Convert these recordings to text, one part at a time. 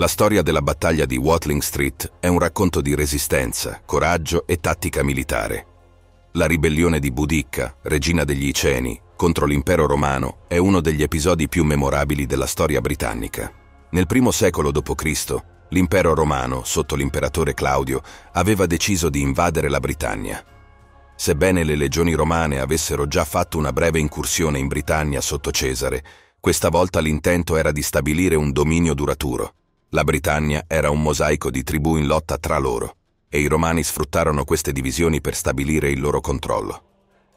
La storia della battaglia di Watling Street è un racconto di resistenza, coraggio e tattica militare. La ribellione di Budicca, regina degli Iceni, contro l'impero romano è uno degli episodi più memorabili della storia britannica. Nel primo secolo d.C., l'impero romano, sotto l'imperatore Claudio, aveva deciso di invadere la Britannia. Sebbene le legioni romane avessero già fatto una breve incursione in Britannia sotto Cesare, questa volta l'intento era di stabilire un dominio duraturo. La Britannia era un mosaico di tribù in lotta tra loro e i romani sfruttarono queste divisioni per stabilire il loro controllo.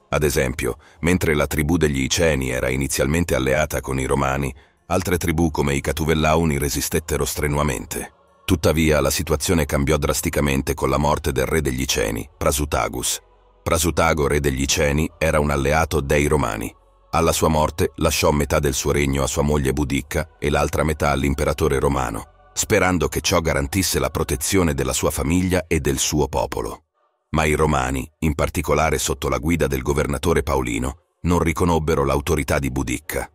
Ad esempio, mentre la tribù degli Iceni era inizialmente alleata con i romani, altre tribù come i Catuvellauni resistettero strenuamente. Tuttavia la situazione cambiò drasticamente con la morte del re degli Iceni, Prasutagus. Prasutago, re degli Iceni, era un alleato dei romani. Alla sua morte lasciò metà del suo regno a sua moglie Budicca e l'altra metà all'imperatore romano sperando che ciò garantisse la protezione della sua famiglia e del suo popolo. Ma i romani, in particolare sotto la guida del governatore Paolino, non riconobbero l'autorità di Budicca.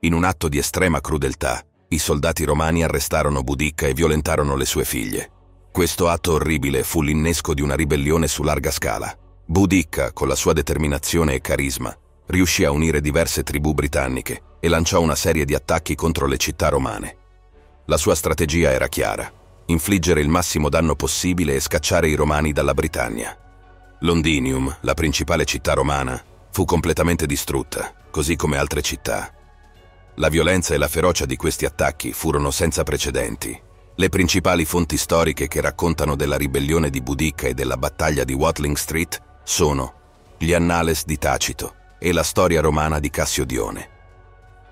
In un atto di estrema crudeltà, i soldati romani arrestarono Budicca e violentarono le sue figlie. Questo atto orribile fu l'innesco di una ribellione su larga scala. Budicca, con la sua determinazione e carisma, riuscì a unire diverse tribù britanniche e lanciò una serie di attacchi contro le città romane. La sua strategia era chiara, infliggere il massimo danno possibile e scacciare i romani dalla Britannia. Londinium, la principale città romana, fu completamente distrutta, così come altre città. La violenza e la ferocia di questi attacchi furono senza precedenti. Le principali fonti storiche che raccontano della ribellione di Budicca e della battaglia di Watling Street sono gli Annales di Tacito e la storia romana di Cassiodione.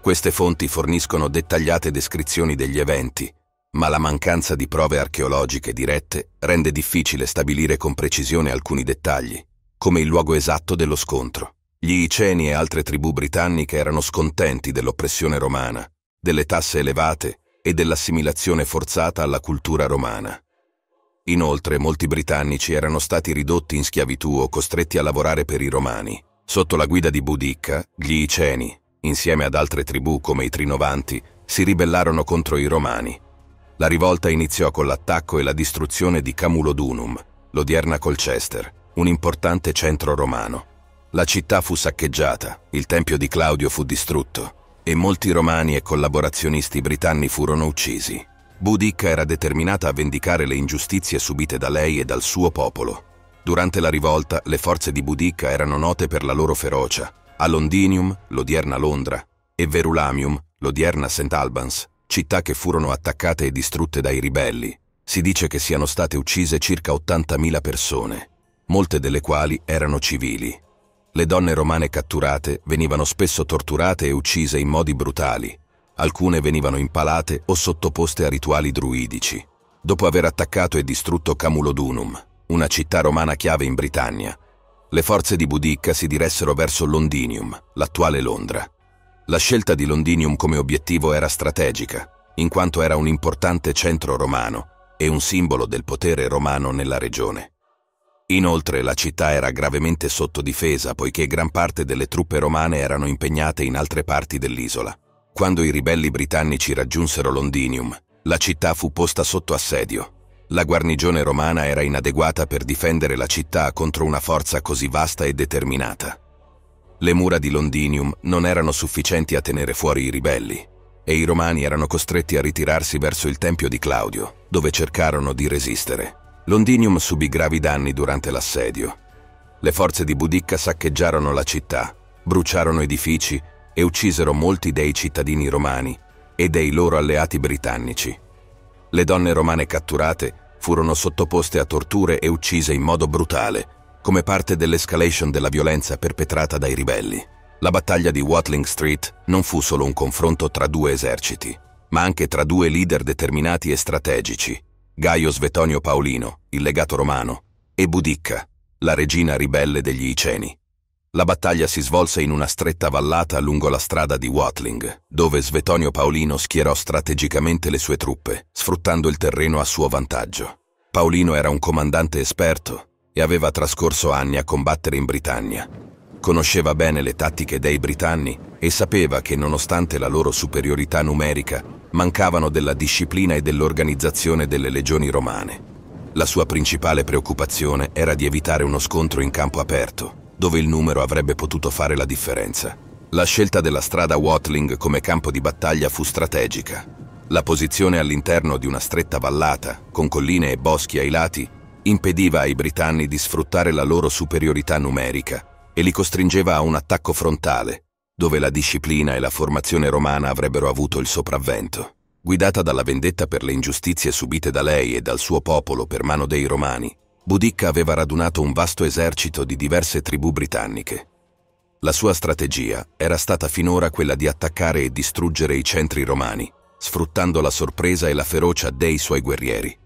Queste fonti forniscono dettagliate descrizioni degli eventi, ma la mancanza di prove archeologiche dirette rende difficile stabilire con precisione alcuni dettagli, come il luogo esatto dello scontro. Gli Iceni e altre tribù britanniche erano scontenti dell'oppressione romana, delle tasse elevate e dell'assimilazione forzata alla cultura romana. Inoltre molti britannici erano stati ridotti in schiavitù o costretti a lavorare per i romani. Sotto la guida di Budicca, gli Iceni, insieme ad altre tribù come i Trinovanti, si ribellarono contro i Romani. La rivolta iniziò con l'attacco e la distruzione di Camulodunum, l'odierna Colchester, un importante centro romano. La città fu saccheggiata, il tempio di Claudio fu distrutto e molti romani e collaborazionisti britanni furono uccisi. Budicca era determinata a vendicare le ingiustizie subite da lei e dal suo popolo. Durante la rivolta, le forze di Budicca erano note per la loro ferocia a Londinium, l'odierna Londra, e Verulamium, l'odierna St. Albans, città che furono attaccate e distrutte dai ribelli. Si dice che siano state uccise circa 80.000 persone, molte delle quali erano civili. Le donne romane catturate venivano spesso torturate e uccise in modi brutali. Alcune venivano impalate o sottoposte a rituali druidici. Dopo aver attaccato e distrutto Camulodunum, una città romana chiave in Britannia, le forze di Budicca si diressero verso Londinium, l'attuale Londra. La scelta di Londinium come obiettivo era strategica, in quanto era un importante centro romano e un simbolo del potere romano nella regione. Inoltre la città era gravemente sotto difesa poiché gran parte delle truppe romane erano impegnate in altre parti dell'isola. Quando i ribelli britannici raggiunsero Londinium, la città fu posta sotto assedio la guarnigione romana era inadeguata per difendere la città contro una forza così vasta e determinata. Le mura di Londinium non erano sufficienti a tenere fuori i ribelli, e i romani erano costretti a ritirarsi verso il tempio di Claudio, dove cercarono di resistere. Londinium subì gravi danni durante l'assedio. Le forze di Budicca saccheggiarono la città, bruciarono edifici e uccisero molti dei cittadini romani e dei loro alleati britannici. Le donne romane catturate furono sottoposte a torture e uccise in modo brutale, come parte dell'escalation della violenza perpetrata dai ribelli. La battaglia di Watling Street non fu solo un confronto tra due eserciti, ma anche tra due leader determinati e strategici, Gaio Svetonio Paolino, il legato romano, e Budicca, la regina ribelle degli Iceni. La battaglia si svolse in una stretta vallata lungo la strada di Watling, dove Svetonio Paolino schierò strategicamente le sue truppe, sfruttando il terreno a suo vantaggio. Paolino era un comandante esperto e aveva trascorso anni a combattere in Britannia. Conosceva bene le tattiche dei britanni e sapeva che nonostante la loro superiorità numerica, mancavano della disciplina e dell'organizzazione delle legioni romane. La sua principale preoccupazione era di evitare uno scontro in campo aperto dove il numero avrebbe potuto fare la differenza. La scelta della strada Watling come campo di battaglia fu strategica. La posizione all'interno di una stretta vallata, con colline e boschi ai lati, impediva ai britanni di sfruttare la loro superiorità numerica e li costringeva a un attacco frontale, dove la disciplina e la formazione romana avrebbero avuto il sopravvento. Guidata dalla vendetta per le ingiustizie subite da lei e dal suo popolo per mano dei romani, Boudicca aveva radunato un vasto esercito di diverse tribù britanniche. La sua strategia era stata finora quella di attaccare e distruggere i centri romani, sfruttando la sorpresa e la ferocia dei suoi guerrieri.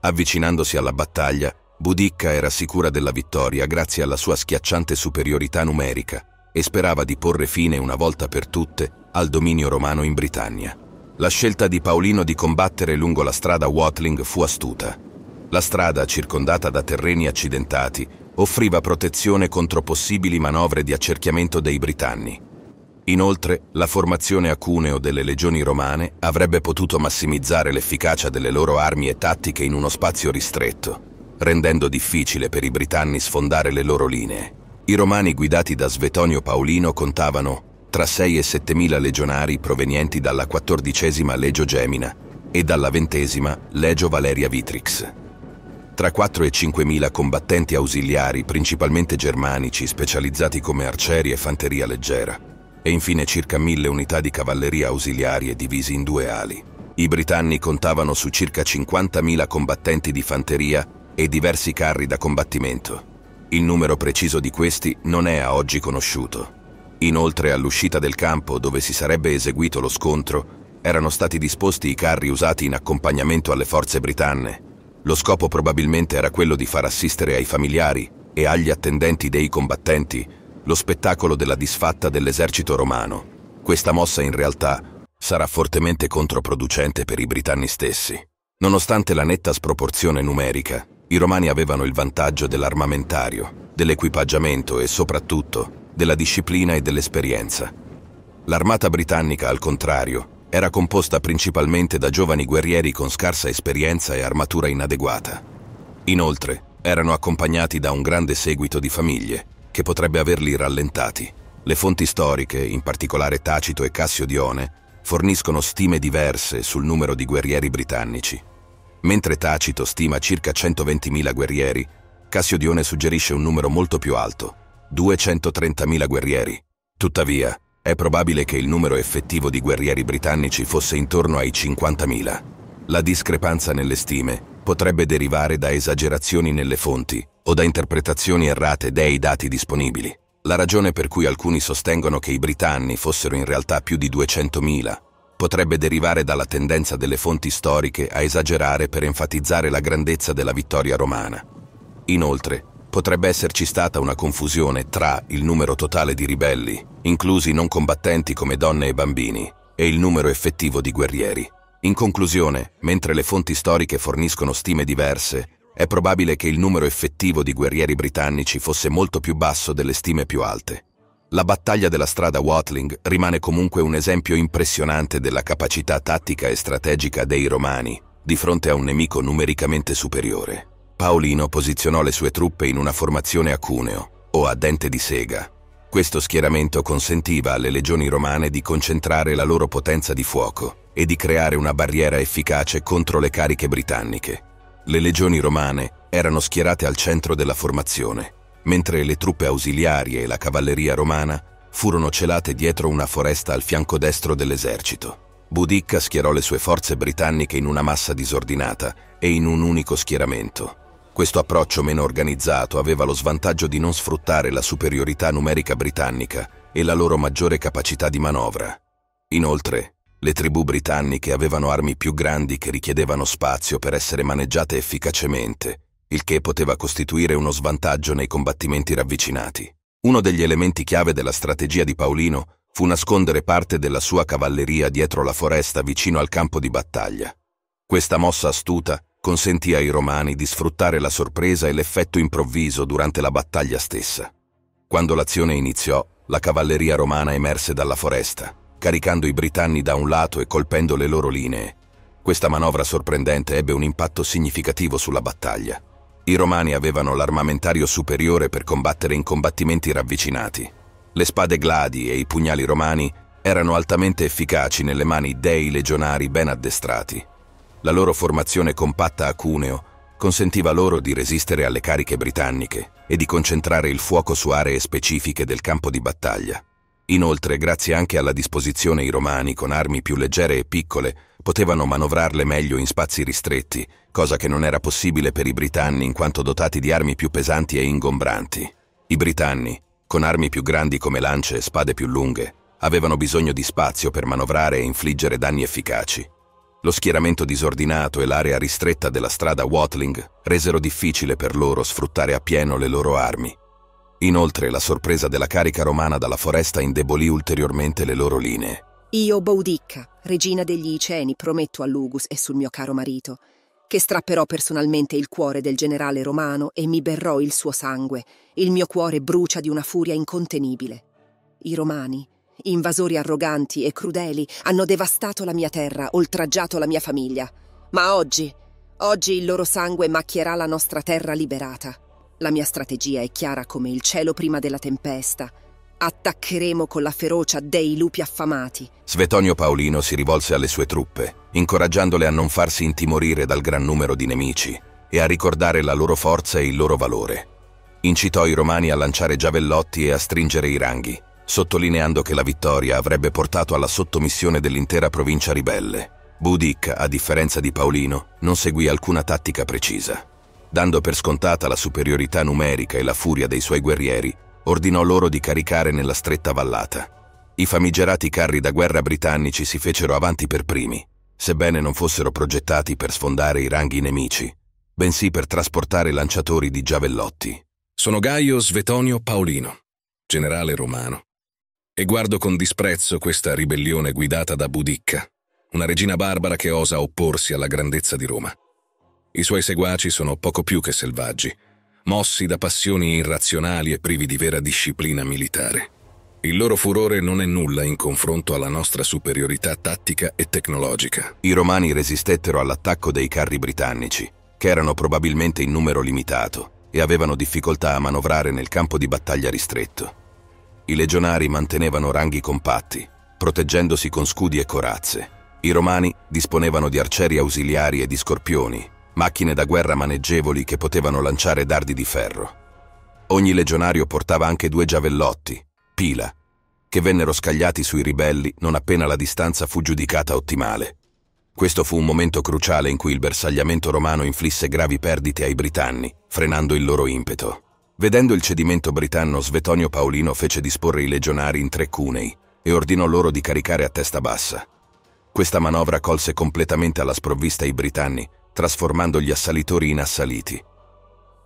Avvicinandosi alla battaglia, Boudicca era sicura della vittoria grazie alla sua schiacciante superiorità numerica e sperava di porre fine una volta per tutte al dominio romano in Britannia. La scelta di Paolino di combattere lungo la strada Watling fu astuta. La strada, circondata da terreni accidentati, offriva protezione contro possibili manovre di accerchiamento dei britanni. Inoltre, la formazione a cuneo delle legioni romane avrebbe potuto massimizzare l'efficacia delle loro armi e tattiche in uno spazio ristretto, rendendo difficile per i britanni sfondare le loro linee. I romani guidati da Svetonio Paolino contavano tra 6 e 7 mila legionari provenienti dalla XIV Legio Gemina e dalla XX Legio Valeria Vitrix tra 4 e 5 mila combattenti ausiliari, principalmente germanici, specializzati come arcieri e fanteria leggera, e infine circa mille unità di cavalleria ausiliarie divisi in due ali. I britanni contavano su circa 50.000 combattenti di fanteria e diversi carri da combattimento. Il numero preciso di questi non è a oggi conosciuto. Inoltre all'uscita del campo dove si sarebbe eseguito lo scontro erano stati disposti i carri usati in accompagnamento alle forze britanne, lo scopo probabilmente era quello di far assistere ai familiari e agli attendenti dei combattenti lo spettacolo della disfatta dell'esercito romano. Questa mossa in realtà sarà fortemente controproducente per i britanni stessi. Nonostante la netta sproporzione numerica, i romani avevano il vantaggio dell'armamentario, dell'equipaggiamento e soprattutto della disciplina e dell'esperienza. L'armata britannica, al contrario, era composta principalmente da giovani guerrieri con scarsa esperienza e armatura inadeguata. Inoltre, erano accompagnati da un grande seguito di famiglie, che potrebbe averli rallentati. Le fonti storiche, in particolare Tacito e Cassio Dione, forniscono stime diverse sul numero di guerrieri britannici. Mentre Tacito stima circa 120.000 guerrieri, Cassio Dione suggerisce un numero molto più alto, 230.000 guerrieri. Tuttavia, è probabile che il numero effettivo di guerrieri britannici fosse intorno ai 50.000. La discrepanza nelle stime potrebbe derivare da esagerazioni nelle fonti o da interpretazioni errate dei dati disponibili. La ragione per cui alcuni sostengono che i britanni fossero in realtà più di 200.000 potrebbe derivare dalla tendenza delle fonti storiche a esagerare per enfatizzare la grandezza della vittoria romana. Inoltre, potrebbe esserci stata una confusione tra il numero totale di ribelli, inclusi non combattenti come donne e bambini, e il numero effettivo di guerrieri. In conclusione, mentre le fonti storiche forniscono stime diverse, è probabile che il numero effettivo di guerrieri britannici fosse molto più basso delle stime più alte. La battaglia della strada Watling rimane comunque un esempio impressionante della capacità tattica e strategica dei romani di fronte a un nemico numericamente superiore. Paolino posizionò le sue truppe in una formazione a cuneo o a dente di sega. Questo schieramento consentiva alle legioni romane di concentrare la loro potenza di fuoco e di creare una barriera efficace contro le cariche britanniche. Le legioni romane erano schierate al centro della formazione, mentre le truppe ausiliarie e la cavalleria romana furono celate dietro una foresta al fianco destro dell'esercito. Budicca schierò le sue forze britanniche in una massa disordinata e in un unico schieramento, questo approccio meno organizzato aveva lo svantaggio di non sfruttare la superiorità numerica britannica e la loro maggiore capacità di manovra. Inoltre, le tribù britanniche avevano armi più grandi che richiedevano spazio per essere maneggiate efficacemente, il che poteva costituire uno svantaggio nei combattimenti ravvicinati. Uno degli elementi chiave della strategia di Paolino fu nascondere parte della sua cavalleria dietro la foresta vicino al campo di battaglia. Questa mossa astuta consentì ai romani di sfruttare la sorpresa e l'effetto improvviso durante la battaglia stessa. Quando l'azione iniziò, la cavalleria romana emerse dalla foresta, caricando i britanni da un lato e colpendo le loro linee. Questa manovra sorprendente ebbe un impatto significativo sulla battaglia. I romani avevano l'armamentario superiore per combattere in combattimenti ravvicinati. Le spade gladi e i pugnali romani erano altamente efficaci nelle mani dei legionari ben addestrati. La loro formazione compatta a Cuneo consentiva loro di resistere alle cariche britanniche e di concentrare il fuoco su aree specifiche del campo di battaglia. Inoltre, grazie anche alla disposizione i romani con armi più leggere e piccole, potevano manovrarle meglio in spazi ristretti, cosa che non era possibile per i britanni in quanto dotati di armi più pesanti e ingombranti. I britanni, con armi più grandi come lance e spade più lunghe, avevano bisogno di spazio per manovrare e infliggere danni efficaci. Lo schieramento disordinato e l'area ristretta della strada Watling resero difficile per loro sfruttare appieno le loro armi. Inoltre la sorpresa della carica romana dalla foresta indebolì ulteriormente le loro linee. Io, Boudicca, regina degli Iceni, prometto a Lugus e sul mio caro marito, che strapperò personalmente il cuore del generale romano e mi berrò il suo sangue. Il mio cuore brucia di una furia incontenibile. I romani, Invasori arroganti e crudeli hanno devastato la mia terra, oltraggiato la mia famiglia. Ma oggi, oggi il loro sangue macchierà la nostra terra liberata. La mia strategia è chiara come il cielo prima della tempesta. Attaccheremo con la ferocia dei lupi affamati. Svetonio Paolino si rivolse alle sue truppe, incoraggiandole a non farsi intimorire dal gran numero di nemici e a ricordare la loro forza e il loro valore. Incitò i romani a lanciare giavellotti e a stringere i ranghi sottolineando che la vittoria avrebbe portato alla sottomissione dell'intera provincia ribelle. Budik, a differenza di Paolino, non seguì alcuna tattica precisa. Dando per scontata la superiorità numerica e la furia dei suoi guerrieri, ordinò loro di caricare nella stretta vallata. I famigerati carri da guerra britannici si fecero avanti per primi, sebbene non fossero progettati per sfondare i ranghi nemici, bensì per trasportare lanciatori di giavellotti. Sono Gaio Svetonio Paolino, generale romano, e guardo con disprezzo questa ribellione guidata da Budicca, una regina barbara che osa opporsi alla grandezza di Roma. I suoi seguaci sono poco più che selvaggi, mossi da passioni irrazionali e privi di vera disciplina militare. Il loro furore non è nulla in confronto alla nostra superiorità tattica e tecnologica. I romani resistettero all'attacco dei carri britannici, che erano probabilmente in numero limitato e avevano difficoltà a manovrare nel campo di battaglia ristretto. I legionari mantenevano ranghi compatti, proteggendosi con scudi e corazze. I romani disponevano di arcieri ausiliari e di scorpioni, macchine da guerra maneggevoli che potevano lanciare dardi di ferro. Ogni legionario portava anche due giavellotti, pila, che vennero scagliati sui ribelli non appena la distanza fu giudicata ottimale. Questo fu un momento cruciale in cui il bersagliamento romano inflisse gravi perdite ai britanni, frenando il loro impeto. Vedendo il cedimento britanno, Svetonio Paolino fece disporre i legionari in tre cunei e ordinò loro di caricare a testa bassa. Questa manovra colse completamente alla sprovvista i britanni, trasformando gli assalitori in assaliti.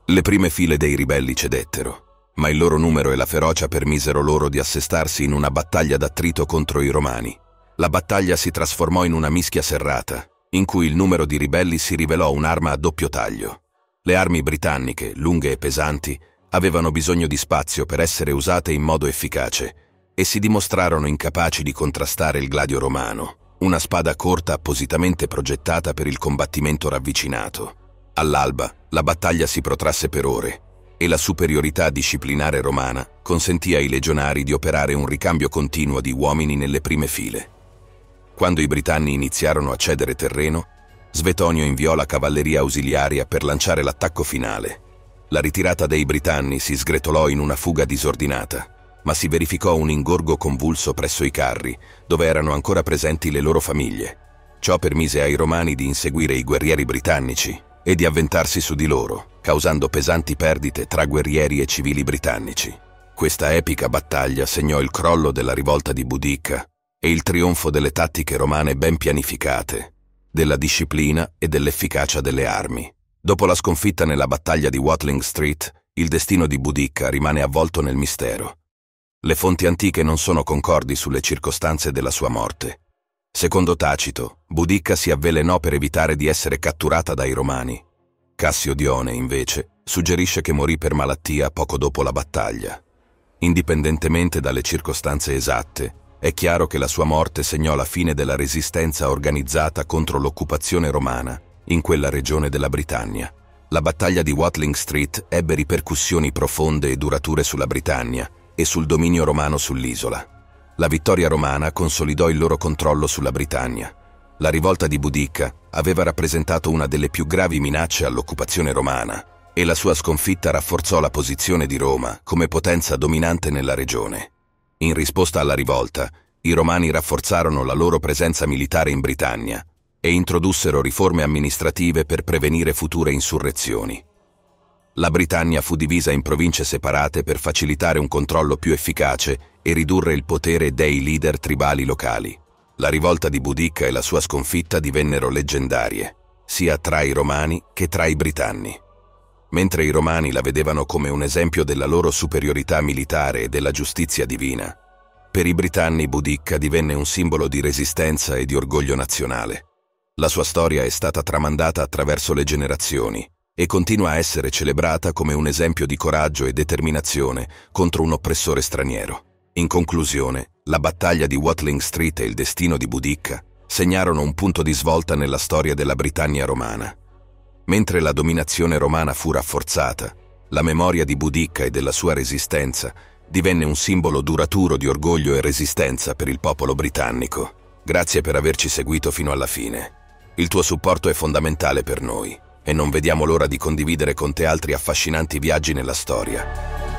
Le prime file dei ribelli cedettero, ma il loro numero e la ferocia permisero loro di assestarsi in una battaglia d'attrito contro i romani. La battaglia si trasformò in una mischia serrata, in cui il numero di ribelli si rivelò un'arma a doppio taglio. Le armi britanniche, lunghe e pesanti, avevano bisogno di spazio per essere usate in modo efficace e si dimostrarono incapaci di contrastare il gladio romano, una spada corta appositamente progettata per il combattimento ravvicinato. All'alba la battaglia si protrasse per ore e la superiorità disciplinare romana consentì ai legionari di operare un ricambio continuo di uomini nelle prime file. Quando i britanni iniziarono a cedere terreno, Svetonio inviò la cavalleria ausiliaria per lanciare l'attacco finale, la ritirata dei britanni si sgretolò in una fuga disordinata, ma si verificò un ingorgo convulso presso i carri, dove erano ancora presenti le loro famiglie. Ciò permise ai romani di inseguire i guerrieri britannici e di avventarsi su di loro, causando pesanti perdite tra guerrieri e civili britannici. Questa epica battaglia segnò il crollo della rivolta di Budicca e il trionfo delle tattiche romane ben pianificate, della disciplina e dell'efficacia delle armi. Dopo la sconfitta nella battaglia di Watling Street, il destino di Boudica rimane avvolto nel mistero. Le fonti antiche non sono concordi sulle circostanze della sua morte. Secondo Tacito, Boudica si avvelenò per evitare di essere catturata dai romani. Cassio Dione, invece, suggerisce che morì per malattia poco dopo la battaglia. Indipendentemente dalle circostanze esatte, è chiaro che la sua morte segnò la fine della resistenza organizzata contro l'occupazione romana in quella regione della Britannia. La battaglia di Watling Street ebbe ripercussioni profonde e durature sulla Britannia e sul dominio romano sull'isola. La vittoria romana consolidò il loro controllo sulla Britannia. La rivolta di Boudica aveva rappresentato una delle più gravi minacce all'occupazione romana e la sua sconfitta rafforzò la posizione di Roma come potenza dominante nella regione. In risposta alla rivolta, i romani rafforzarono la loro presenza militare in Britannia, e introdussero riforme amministrative per prevenire future insurrezioni. La Britannia fu divisa in province separate per facilitare un controllo più efficace e ridurre il potere dei leader tribali locali. La rivolta di Boudicca e la sua sconfitta divennero leggendarie, sia tra i romani che tra i britanni. Mentre i romani la vedevano come un esempio della loro superiorità militare e della giustizia divina, per i britanni Boudicca divenne un simbolo di resistenza e di orgoglio nazionale. La sua storia è stata tramandata attraverso le generazioni e continua a essere celebrata come un esempio di coraggio e determinazione contro un oppressore straniero. In conclusione, la battaglia di Watling Street e il destino di Budicca segnarono un punto di svolta nella storia della Britannia romana. Mentre la dominazione romana fu rafforzata, la memoria di Budicca e della sua resistenza divenne un simbolo duraturo di orgoglio e resistenza per il popolo britannico. Grazie per averci seguito fino alla fine. Il tuo supporto è fondamentale per noi e non vediamo l'ora di condividere con te altri affascinanti viaggi nella storia.